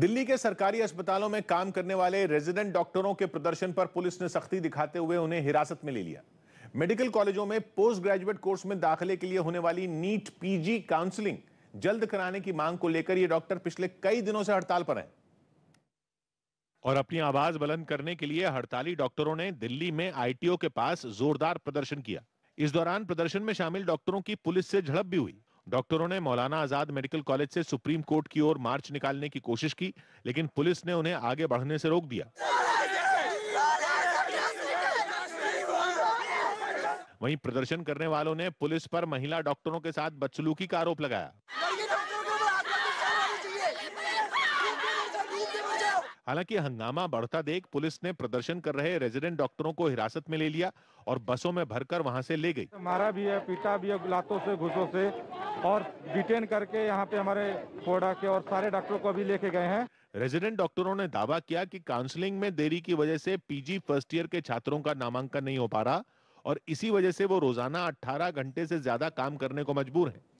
दिल्ली के सरकारी अस्पतालों में काम करने वाले रेजिडेंट डॉक्टरों के प्रदर्शन पर पुलिस ने सख्ती दिखाते हुए उन्हें हिरासत में ले लिया मेडिकल कॉलेजों में पोस्ट ग्रेजुएट कोर्स में दाखिले के लिए होने वाली नीट पीजी काउंसलिंग जल्द कराने की मांग को लेकर ये डॉक्टर पिछले कई दिनों से हड़ताल पर हैं और अपनी आवाज बुलंद करने के लिए हड़ताली डॉक्टरों ने दिल्ली में आईटीओ के पास जोरदार प्रदर्शन किया इस दौरान प्रदर्शन में शामिल डॉक्टरों की पुलिस से झड़प भी हुई डॉक्टरों ने मौलाना आजाद मेडिकल कॉलेज से सुप्रीम कोर्ट की ओर मार्च निकालने की कोशिश की लेकिन पुलिस ने उन्हें आगे बढ़ने से रोक दिया वहीं प्रदर्शन करने वालों ने पुलिस पर महिला डॉक्टरों के साथ बदसलूकी का आरोप लगाया हालांकि हंगामा बढ़ता देख पुलिस ने प्रदर्शन कर रहे रेजिडेंट डॉक्टरों को हिरासत में ले लिया और बसों में भरकर वहां से ले गई मारा भी है पीटा भी है लातों से घुसों से और डिटेन करके यहाँ पे हमारे फोडा के और सारे डॉक्टरों को भी लेके गए हैं रेजिडेंट डॉक्टरों ने दावा किया कि काउंसलिंग में देरी की वजह से पीजी फर्स्ट ईयर के छात्रों का नामांकन नहीं हो पा रहा और इसी वजह से वो रोजाना 18 घंटे से ज्यादा काम करने को मजबूर हैं